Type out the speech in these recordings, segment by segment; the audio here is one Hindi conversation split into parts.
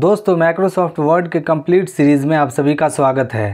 दोस्तों माइक्रोसॉफ्ट वर्ड के कंप्लीट सीरीज़ में आप सभी का स्वागत है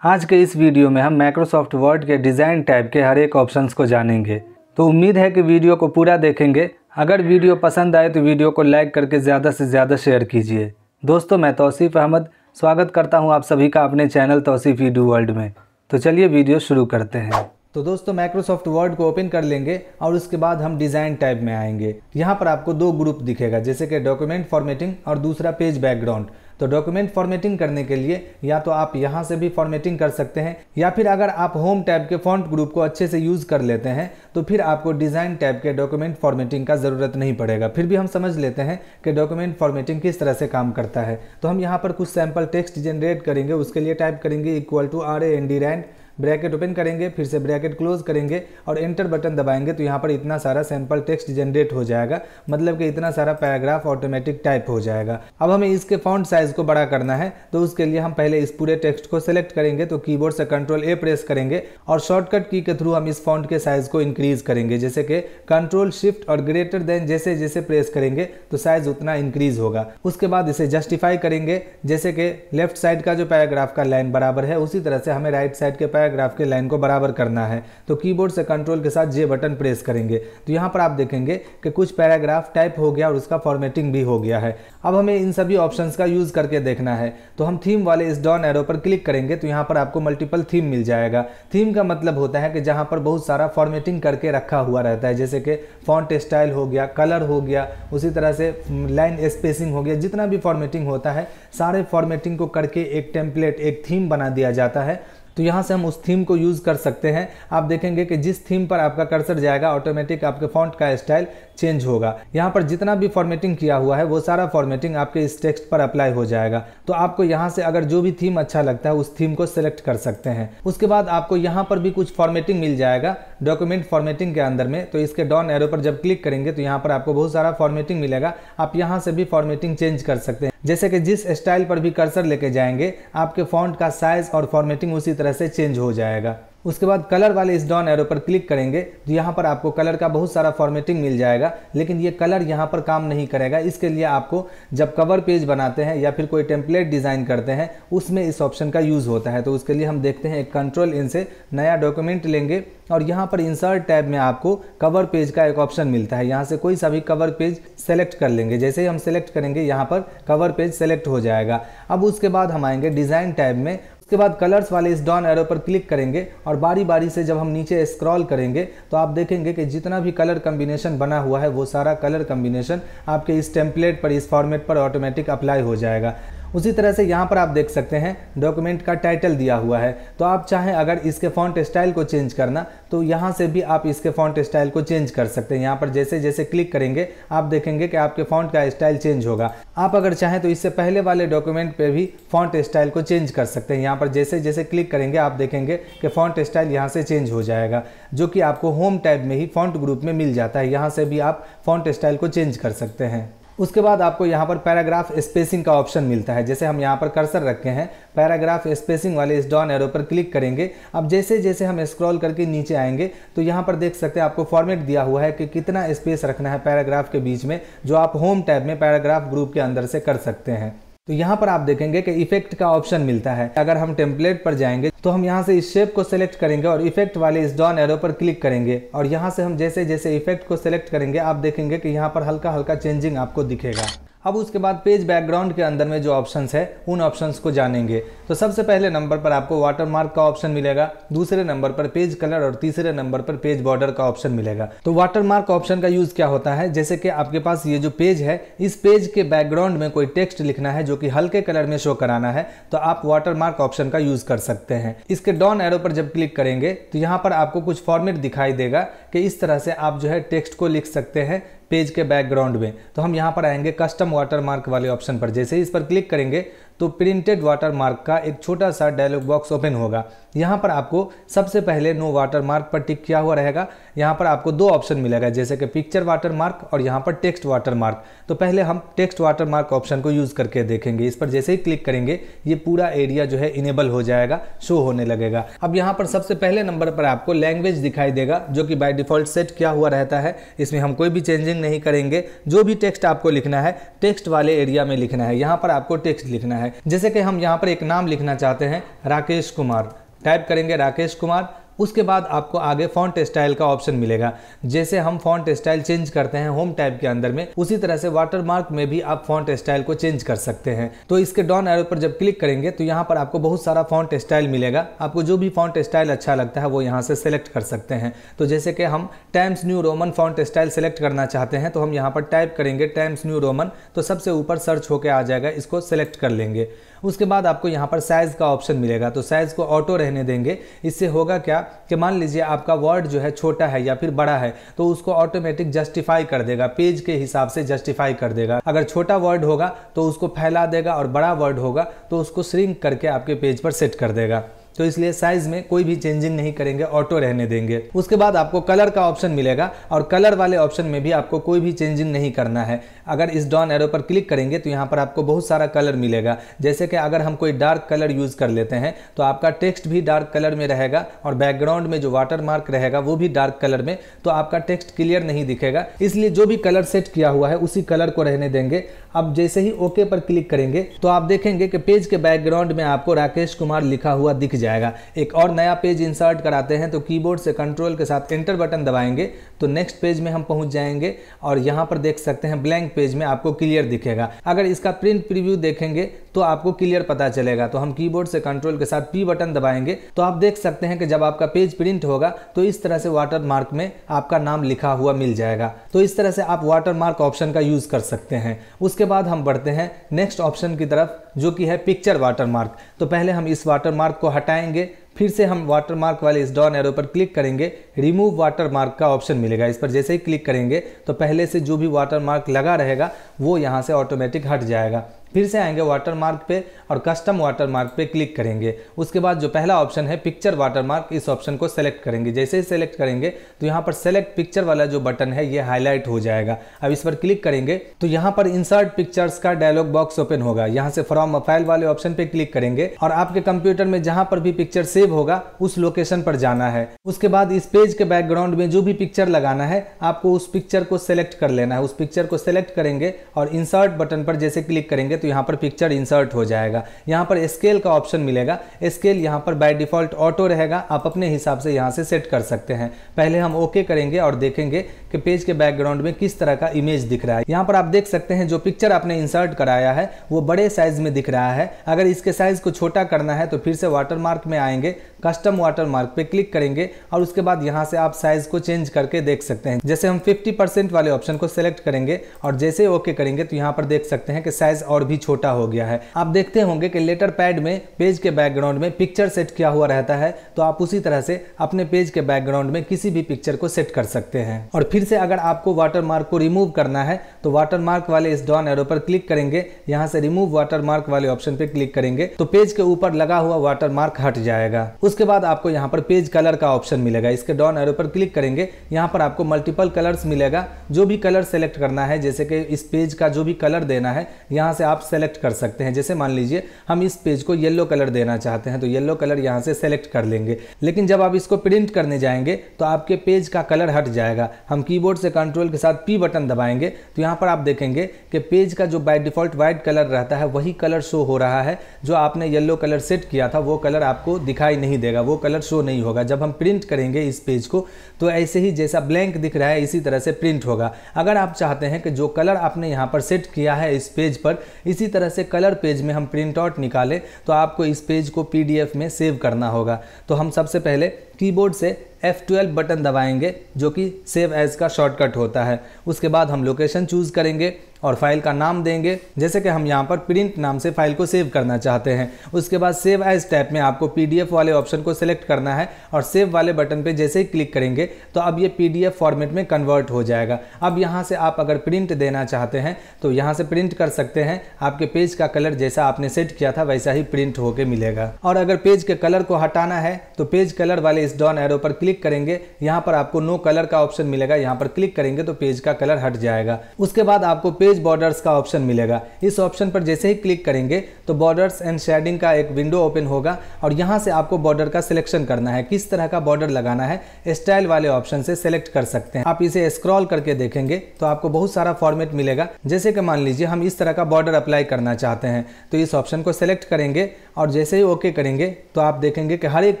आज के इस वीडियो में हम माइक्रोसॉफ्ट वर्ड के डिज़ाइन टाइप के हर एक ऑप्शंस को जानेंगे तो उम्मीद है कि वीडियो को पूरा देखेंगे अगर वीडियो पसंद आए तो वीडियो को लाइक करके ज़्यादा से ज़्यादा शेयर कीजिए दोस्तों मैं तोसीफ़ अहमद स्वागत करता हूँ आप सभी का अपने चैनल तौसीफ़ वीडियो वर्ल्ड में तो चलिए वीडियो शुरू करते हैं तो दोस्तों माइक्रोसॉफ्ट वर्ड को ओपन कर लेंगे और उसके बाद हम डिज़ाइन टाइप में आएंगे यहाँ पर आपको दो ग्रुप दिखेगा जैसे कि डॉक्यूमेंट फॉर्मेटिंग और दूसरा पेज बैकग्राउंड तो डॉक्यूमेंट फॉर्मेटिंग करने के लिए या तो आप यहाँ से भी फॉर्मेटिंग कर सकते हैं या फिर अगर आप होम टैब के फॉन्ट ग्रुप को अच्छे से यूज़ कर लेते हैं तो फिर आपको डिज़ाइन टैब के डॉक्यूमेंट फॉर्मेटिंग का ज़रूरत नहीं पड़ेगा फिर भी हम समझ लेते हैं कि डॉक्यूमेंट फॉर्मेटिंग किस तरह से काम करता है तो हम यहाँ पर कुछ सैम्पल टेक्स्ट जनरेट करेंगे उसके लिए टाइप करेंगे equal to R A N D rand bracket open करेंगे फिर से ब्रैकेट क्लोज करेंगे और एंटर बटन दबाएंगे तो यहाँ पर इतना सारा सैम्पल टेक्स्ट जनरेट हो जाएगा मतलब कि इतना सारा पैराग्राफ ऑटोमेटिक टाइप हो जाएगा अब हमें इसके फॉन्ट साइज को बड़ा करना है तो उसके लिए हम पहले इस पूरे टेक्स्ट को सिलेक्ट करेंगे तो कीबोर्ड से कंट्रोल ए प्रेस करेंगे और शॉर्टकट की के थ्रू हम इस फॉन्ट के साइज को इंक्रीज करेंगे जैसे कि कंट्रोल शिफ्ट और ग्रेटर देन जैसे जैसे प्रेस करेंगे तो साइज उतना इंक्रीज होगा उसके बाद इसे जस्टिफाई करेंगे जैसे कि लेफ्ट साइड का जो पैराग्राफ का लाइन बराबर है उसी तरह से हमें राइट साइड के पैराग्राफ पैराग्राफ के लाइन को बराबर करना है तो कीबोर्ड से कंट्रोल के साथ जे बटन प्रेस करेंगे तो यहाँ पर आप देखेंगे कि कुछ पैराग्राफ टाइप हो गया और उसका फॉर्मेटिंग भी हो गया है अब हमें इन सभी ऑप्शन का यूज़ करके देखना है तो हम थीम वाले इस डॉन एरो पर क्लिक करेंगे तो यहाँ पर आपको मल्टीपल थीम मिल जाएगा थीम का मतलब होता है कि जहाँ पर बहुत सारा फॉर्मेटिंग करके रखा हुआ रहता है जैसे कि फॉन्ट स्टाइल हो गया कलर हो गया उसी तरह से लाइन स्पेसिंग हो गया जितना भी फॉर्मेटिंग होता है सारे फॉर्मेटिंग को करके एक टेम्पलेट एक थीम बना दिया जाता है तो यहाँ से हम उस थीम को यूज़ कर सकते हैं आप देखेंगे कि जिस थीम पर आपका कर्सर जाएगा ऑटोमेटिक आपके फॉन्ट का स्टाइल चेंज होगा यहाँ पर जितना भी फॉर्मेटिंग किया हुआ है वो सारा फॉर्मेटिंग आपके इस टेक्स्ट पर अप्लाई हो जाएगा तो आपको यहाँ से अगर जो भी थीम अच्छा लगता है उस थीम को सिलेक्ट कर सकते हैं उसके बाद आपको यहाँ पर भी कुछ फॉर्मेटिंग मिल जाएगा डॉक्यूमेंट फॉर्मेटिंग के अंदर में तो इसके डॉन एरो पर जब क्लिक करेंगे तो यहाँ पर आपको बहुत सारा फॉर्मेटिंग मिलेगा आप यहाँ से भी फॉर्मेटिंग चेंज कर सकते हैं जैसे कि जिस स्टाइल पर भी कर्सर लेके जाएंगे आपके फॉन्ट का साइज और फॉर्मेटिंग उसी तरह से चेंज हो जाएगा उसके बाद कलर वाले इस डॉन एरो पर क्लिक करेंगे तो यहाँ पर आपको कलर का बहुत सारा फॉर्मेटिंग मिल जाएगा लेकिन ये कलर यहाँ पर काम नहीं करेगा इसके लिए आपको जब कवर पेज बनाते हैं या फिर कोई टेम्पलेट डिज़ाइन करते हैं उसमें इस ऑप्शन का यूज़ होता है तो उसके लिए हम देखते हैं एक कंट्रोल इनसे नया डॉक्यूमेंट लेंगे और यहाँ पर इंसर्ट टैब में आपको कवर पेज का एक ऑप्शन मिलता है यहाँ से कोई सा भी कवर पेज सेलेक्ट कर लेंगे जैसे ही हम सेलेक्ट करेंगे यहाँ पर कवर पेज सेलेक्ट हो जाएगा अब उसके बाद हम आएंगे डिज़ाइन टैब में उसके बाद कलर्स वाले इस डॉन एरो पर क्लिक करेंगे और बारी बारी से जब हम नीचे स्क्रॉल करेंगे तो आप देखेंगे कि जितना भी कलर कम्बिनेशन बना हुआ है वो सारा कलर कम्बिनेशन आपके इस टेम्पलेट पर इस फॉर्मेट पर ऑटोमेटिक अप्लाई हो जाएगा उसी तरह से यहाँ पर आप देख सकते हैं डॉक्यूमेंट का टाइटल दिया हुआ है तो आप चाहें अगर इसके फॉन्ट स्टाइल को चेंज करना तो यहाँ से भी आप इसके फॉन्ट स्टाइल को चेंज कर सकते हैं यहाँ पर जैसे जैसे क्लिक करेंगे आप देखेंगे कि आपके फॉन्ट का स्टाइल चेंज होगा आप अगर चाहें तो इससे पहले वाले डॉक्यूमेंट पर भी फॉन्ट स्टाइल को चेंज कर सकते हैं यहाँ पर जैसे जैसे क्लिक करेंगे आप देखेंगे कि फॉन्ट स्टाइल यहाँ से चेंज हो जाएगा जो कि आपको होम टैब में ही फॉन्ट ग्रुप में मिल जाता है यहाँ से भी आप फॉन्ट स्टाइल को चेंज कर सकते हैं उसके बाद आपको यहाँ पर पैराग्राफ स्पेसिंग का ऑप्शन मिलता है जैसे हम यहाँ पर कर्सर रखे हैं पैराग्राफ स्पेसिंग वाले इस डॉन एरो पर क्लिक करेंगे अब जैसे जैसे हम स्क्रॉल करके नीचे आएंगे तो यहाँ पर देख सकते हैं आपको फॉर्मेट दिया हुआ है कि कितना स्पेस रखना है पैराग्राफ के बीच में जो आप होम टैब में पैराग्राफ ग्रुप के अंदर से कर सकते हैं तो यहाँ पर आप देखेंगे कि इफेक्ट का ऑप्शन मिलता है अगर हम टेम्पलेट पर जाएंगे तो हम यहाँ से इस शेप को सेलेक्ट करेंगे और इफेक्ट वाले इस डॉन एरो पर क्लिक करेंगे और यहाँ से हम जैसे जैसे इफेक्ट को सेलेक्ट करेंगे आप देखेंगे कि यहाँ पर हल्का हल्का चेंजिंग आपको दिखेगा अब उसके बाद पेज बैकग्राउंड के अंदर में जो ऑप्शंस है उन ऑप्शंस को जानेंगे तो सबसे पहले नंबर पर आपको वाटरमार्क का ऑप्शन मिलेगा दूसरे नंबर पर पेज कलर और तीसरे नंबर पर पेज बॉर्डर का ऑप्शन मिलेगा तो वाटरमार्क ऑप्शन का यूज़ क्या होता है जैसे कि आपके पास ये जो पेज है इस पेज के बैकग्राउंड में कोई टेक्स्ट लिखना है जो कि हल्के कलर में शो कराना है तो आप वाटरमार्क ऑप्शन का यूज़ कर सकते हैं इसके डॉन एरो पर जब क्लिक करेंगे तो यहाँ पर आपको कुछ फॉर्मेट दिखाई देगा कि इस तरह से आप जो है टेक्स्ट को लिख सकते हैं पेज के बैकग्राउंड में तो हम यहाँ पर आएंगे कस्टम वाटरमार्क वाले ऑप्शन पर जैसे ही इस पर क्लिक करेंगे तो प्रिंटेड वाटर मार्क का एक छोटा सा डायलॉग बॉक्स ओपन होगा यहाँ पर आपको सबसे पहले नो वाटर मार्क पर टिक किया हुआ रहेगा यहाँ पर आपको दो ऑप्शन मिलेगा जैसे कि पिक्चर वाटर मार्क और यहाँ पर टेक्स्ट वाटर मार्क तो पहले हम टेक्स्ट वाटर मार्क ऑप्शन को यूज़ करके देखेंगे इस पर जैसे ही क्लिक करेंगे ये पूरा एरिया जो है इनेबल हो जाएगा शो होने लगेगा अब यहाँ पर सबसे पहले नंबर पर आपको लैंग्वेज दिखाई देगा जो कि बाई डिफॉल्ट सेट किया हुआ रहता है इसमें हम कोई भी चेंजिंग नहीं करेंगे जो भी टेक्स्ट आपको लिखना है टेक्स्ट वाले एरिया में लिखना है यहाँ पर आपको टेक्स्ट लिखना है है जैसे कि हम यहाँ पर एक नाम लिखना चाहते हैं राकेश कुमार टाइप करेंगे राकेश कुमार उसके बाद आपको आगे फॉन्ट स्टाइल का ऑप्शन मिलेगा जैसे हम फॉन्ट स्टाइल चेंज करते हैं होम टाइप के अंदर में उसी तरह से वाटरमार्क में भी आप फॉन्ट स्टाइल को चेंज कर सकते हैं तो इसके डॉन एरो पर जब क्लिक करेंगे तो यहाँ पर आपको बहुत सारा फॉन्ट स्टाइल मिलेगा आपको जो भी फॉन्ट स्टाइल अच्छा लगता है वो यहाँ से सेलेक्ट कर सकते हैं तो जैसे कि हम Times New Roman font style select करना चाहते हैं तो हम यहाँ पर टाइप करेंगे टाइम्स न्यू रोमन तो सबसे ऊपर सर्च होकर आ जाएगा इसको सेलेक्ट कर लेंगे उसके बाद आपको यहाँ पर साइज़ का ऑप्शन मिलेगा तो साइज़ को ऑटो रहने देंगे इससे होगा क्या कि मान लीजिए आपका वर्ड जो है छोटा है या फिर बड़ा है तो उसको ऑटोमेटिक जस्टिफाई कर देगा पेज के हिसाब से जस्टिफाई कर देगा अगर छोटा वर्ड होगा तो उसको फैला देगा और बड़ा वर्ड होगा तो उसको श्रिंक करके आपके पेज पर सेट कर देगा तो इसलिए साइज में कोई भी चेंजिंग नहीं करेंगे ऑटो रहने देंगे उसके बाद आपको कलर का ऑप्शन मिलेगा और कलर वाले ऑप्शन में भी आपको कोई भी चेंजिंग नहीं करना है अगर इस डॉन एरो पर क्लिक करेंगे तो यहाँ पर आपको बहुत सारा कलर मिलेगा जैसे कि अगर हम कोई डार्क कलर यूज़ कर लेते हैं तो आपका टेक्स्ट भी डार्क कलर में रहेगा और बैकग्राउंड में जो वाटर मार्क रहेगा वो भी डार्क कलर में तो आपका टेक्स्ट क्लियर नहीं दिखेगा इसलिए जो भी कलर सेट किया हुआ है उसी कलर को रहने देंगे अब जैसे ही ओके पर क्लिक करेंगे तो आप देखेंगे कि पेज के बैकग्राउंड में आपको राकेश कुमार लिखा हुआ दिख जाएगा एक और नया पेज इंसर्ट कराते हैं तो कीबोर्ड से कंट्रोल के साथ एंटर बटन दबाएंगे तो नेक्स्ट पेज में हम पहुंच जाएंगे और यहाँ पर देख सकते हैं ब्लैंक पेज में आपको क्लियर दिखेगा अगर इसका प्रिंट प्रीव्यू देखेंगे तो आपको क्लियर पता चलेगा तो हम कीबोर्ड से कंट्रोल के साथ पी बटन दबाएंगे तो आप देख सकते हैं कि जब आपका पेज प्रिंट होगा तो इस तरह से वाटर मार्क में आपका नाम लिखा हुआ मिल जाएगा तो इस तरह से आप वाटर मार्क ऑप्शन का यूज़ कर सकते हैं उसके बाद हम बढ़ते हैं नेक्स्ट ऑप्शन की तरफ जो कि है पिक्चर वाटर मार्क तो पहले हम इस वाटर मार्क को हटाएंगे फिर से हम वाटरमार्क वाले इस डॉन एरो पर क्लिक करेंगे रिमूव वाटरमार्क का ऑप्शन मिलेगा इस पर जैसे ही क्लिक करेंगे तो पहले से जो भी वाटरमार्क लगा रहेगा वो यहाँ से ऑटोमेटिक हट जाएगा फिर से आएंगे वाटर मार्क पे और कस्टम वाटर मार्क पे क्लिक करेंगे उसके बाद जो पहला ऑप्शन है पिक्चर वाटर मार्क इस ऑप्शन को सेलेक्ट करेंगे जैसे ही सेलेक्ट करेंगे तो यहाँ पर सेलेक्ट पिक्चर वाला जो बटन है ये हाईलाइट हो जाएगा अब इस पर क्लिक करेंगे तो यहाँ पर इंसर्ट पिक्चर्स का डायलॉग बॉक्स ओपन होगा यहाँ से फ्रॉम फाइल वाले ऑप्शन पे क्लिक करेंगे और आपके कंप्यूटर में जहाँ पर भी पिक्चर सेव होगा उस लोकेशन पर जाना है उसके बाद इस पेज के बैकग्राउंड में जो भी पिक्चर लगाना है आपको उस पिक्चर को सेलेक्ट कर लेना है उस पिक्चर को सेलेक्ट करेंगे और इंसर्ट बटन पर जैसे क्लिक करेंगे तो तो यहाँ पर पिक्चर इंसर्ट हो जाएगा यहाँ पर स्केल का ऑप्शन मिलेगा स्केल यहाँ पर बाय डिफ़ॉल्ट ऑटो रहेगा आप अपने हिसाब से यहाँ से सेट कर सकते हैं पहले हम ओके करेंगे और देखेंगे कि पेज के बैकग्राउंड में किस तरह का इमेज दिख रहा है यहाँ पर आप देख सकते हैं जो पिक्चर आपने इंसर्ट कराया है वो बड़े साइज में दिख रहा है अगर इसके साइज को छोटा करना है तो फिर से वाटर में आएंगे कस्टम वाटरमार्क पे क्लिक करेंगे और उसके बाद यहाँ से आप साइज को चेंज करके देख सकते हैं जैसे हम 50% वाले ऑप्शन को सेलेक्ट करेंगे और जैसे ओके करेंगे तो यहाँ पर देख सकते हैं कि साइज और भी भी छोटा हो गया है आप देखते होंगे कि लेटर पैड में पेज के बैकग्राउंड में पिक्चर सेट किया हुआ रहता है तो आप उसी तरह से अपने पेज के बैकग्राउंड में किसी भी पिक्चर को सेट कर सकते हैं और फिर से अगर आपको वाटर मार्क को रिमूव करना है तो वाटर मार्क वाले इस डॉन एरो पर क्लिक करेंगे यहाँ से रिमूव वाटर मार्क वाले ऑप्शन पे क्लिक करेंगे तो पेज के ऊपर लगा हुआ वाटर मार्क हट जाएगा उसके बाद आपको यहाँ पर पेज कलर का ऑप्शन मिलेगा इसके डॉन एरो पर क्लिक करेंगे यहाँ पर आपको मल्टीपल कलर्स मिलेगा जो भी कलर सेलेक्ट करना है जैसे कि इस पेज का जो भी कलर देना है यहाँ से आप सेलेक्ट कर सकते हैं जैसे मान लीजिए हम इस पेज को येलो कलर देना चाहते हैं तो येलो कलर यहाँ से सेलेक्ट कर लेंगे लेकिन जब आप इसको प्रिंट करने जाएंगे तो आपके पेज का कलर हट जाएगा हम कीबोर्ड से कंट्रोल के साथ पी बटन दबाएंगे तो यहाँ पर आप देखेंगे कि पेज का जो बाई डिफ़ॉल्ट वाइट कलर रहता है वही कलर शो हो रहा है जो आपने येल्लो कलर सेट किया था वो कलर आपको दिखाई नहीं देगा वो कलर शो नहीं होगा जब हम प्रिंट करेंगे इस पेज को तो ऐसे ही जैसा ब्लैंक दिख रहा है इसी तरह से प्रिंट होगा अगर आप चाहते हैं कि जो कलर आपने यहाँ पर सेट किया है इस पेज पर इस इसी तरह से कलर पेज में हम प्रिंट आउट निकालें तो आपको इस पेज को पी में सेव करना होगा तो हम सबसे पहले कीबोर्ड से F12 बटन दबाएंगे जो कि सेव एज का शॉर्टकट होता है उसके बाद हम लोकेशन चूज़ करेंगे और फाइल का नाम देंगे जैसे कि हम यहाँ पर प्रिंट नाम से फाइल को सेव करना चाहते हैं उसके बाद सेव एज टैप में आपको पीडीएफ वाले ऑप्शन को सिलेक्ट करना है और सेव वाले बटन पे जैसे ही क्लिक करेंगे तो अब ये पीडीएफ फॉर्मेट में कन्वर्ट हो जाएगा अब यहाँ से आप अगर प्रिंट देना चाहते हैं तो यहाँ से प्रिंट कर सकते हैं आपके पेज का कलर जैसा आपने सेट किया था वैसा ही प्रिंट होकर मिलेगा और अगर पेज के कलर को हटाना है तो पेज कलर वाले इस डॉन एरो पर क्लिक करेंगे यहाँ पर आपको नो कलर का ऑप्शन मिलेगा यहाँ पर क्लिक करेंगे तो पेज का कलर हट जाएगा उसके बाद आपको पेज बॉर्डर्स का ऑप्शन मिलेगा इस ऑप्शन पर जैसे ही क्लिक करेंगे तो बॉर्डर्स एंड शेडिंग का एक विंडो ओपन होगा और यहाँ से आपको बॉर्डर का सिलेक्शन करना है किस तरह का बॉर्डर लगाना है स्टाइल वाले ऑप्शन से सिलेक्ट कर सकते हैं आप इसे स्क्रॉल करके देखेंगे तो आपको बहुत सारा फॉर्मेट मिलेगा जैसे कि मान लीजिए हम इस तरह का बॉर्डर अप्लाई करना चाहते हैं तो इस ऑप्शन को सिलेक्ट करेंगे और जैसे ही ओके करेंगे तो आप देखेंगे कि हर एक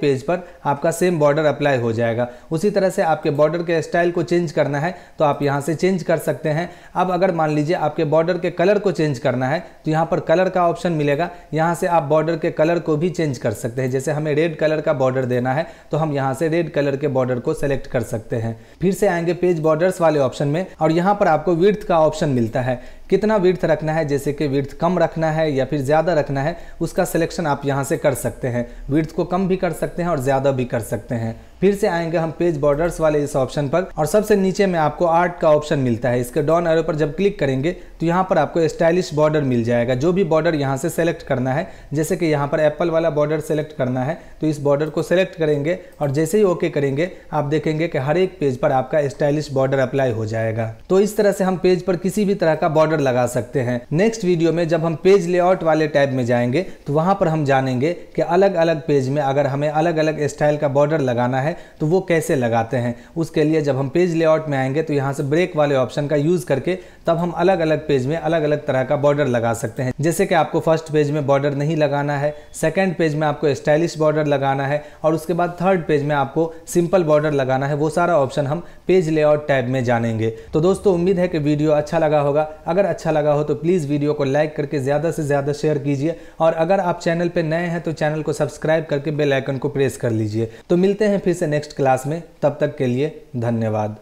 पेज पर आपका सेम सेम बॉर्डर अप्लाई हो जाएगा उसी तरह से आपके बॉर्डर के स्टाइल को चेंज करना है तो आप यहाँ से चेंज कर सकते हैं अब अगर मान लीजिए आपके बॉर्डर के कलर को चेंज करना है तो यहाँ पर कलर का ऑप्शन मिलेगा यहाँ से आप बॉर्डर के कलर को भी चेंज कर सकते हैं जैसे हमें रेड कलर का बॉर्डर देना है तो हम यहाँ से रेड कलर के बॉर्डर को सेलेक्ट कर सकते हैं फिर से आएंगे पेज बॉर्डर्स वाले ऑप्शन में और यहाँ पर आपको विर्थ का ऑप्शन मिलता है कितना विर्थ रखना है जैसे कि विर्थ कम रखना है या फिर ज़्यादा रखना है उसका सिलेक्शन आप यहाँ से कर सकते हैं विर्थ को कम भी कर सकते हैं और ज़्यादा भी कर सकते हैं फिर से आएंगे हम पेज बॉर्डर्स वाले इस ऑप्शन पर और सबसे नीचे में आपको आर्ट का ऑप्शन मिलता है इसके डॉन एरो पर जब क्लिक करेंगे तो यहाँ पर आपको स्टाइलिश बॉर्डर मिल जाएगा जो भी बॉर्डर यहाँ से सेलेक्ट करना है जैसे कि यहाँ पर एप्पल वाला बॉर्डर सेलेक्ट करना है तो इस बॉर्डर को सेलेक्ट करेंगे और जैसे ही ओके करेंगे आप देखेंगे कि हर एक पेज पर आपका स्टाइलिश बॉर्डर अप्लाई हो जाएगा तो इस तरह से हम पेज पर किसी भी तरह का बॉर्डर लगा सकते हैं नेक्स्ट वीडियो में जब हम पेज लेआउट वाले टैब में जाएंगे तो वहाँ पर हम जानेंगे कि अलग अलग पेज में अगर हमें अलग अलग स्टाइल का बॉर्डर लगाना है है तो वो कैसे लगाते हैं उसके लिए जब हम पेज लेआउट में आएंगे तो यहाँ से ब्रेक वाले ऑप्शन का यूज़ करके तब हम अलग अलग पेज में अलग अलग तरह का बॉर्डर लगा सकते हैं जैसे कि आपको फर्स्ट पेज में बॉर्डर नहीं लगाना है सेकेंड पेज में आपको स्टाइलिश बॉर्डर लगाना है और उसके बाद थर्ड पेज में आपको सिंपल बॉर्डर लगाना है वो सारा ऑप्शन हम पेज लेआउट टैब में जानेंगे तो दोस्तों उम्मीद है कि वीडियो अच्छा लगा होगा अगर अच्छा लगा हो तो प्लीज़ वीडियो को लाइक करके ज़्यादा से ज़्यादा शेयर कीजिए और अगर आप चैनल पर नए हैं तो चैनल को सब्सक्राइब करके बेलाइकन को प्रेस कर लीजिए तो मिलते हैं फिर से नेक्स्ट क्लास में तब तक के लिए धन्यवाद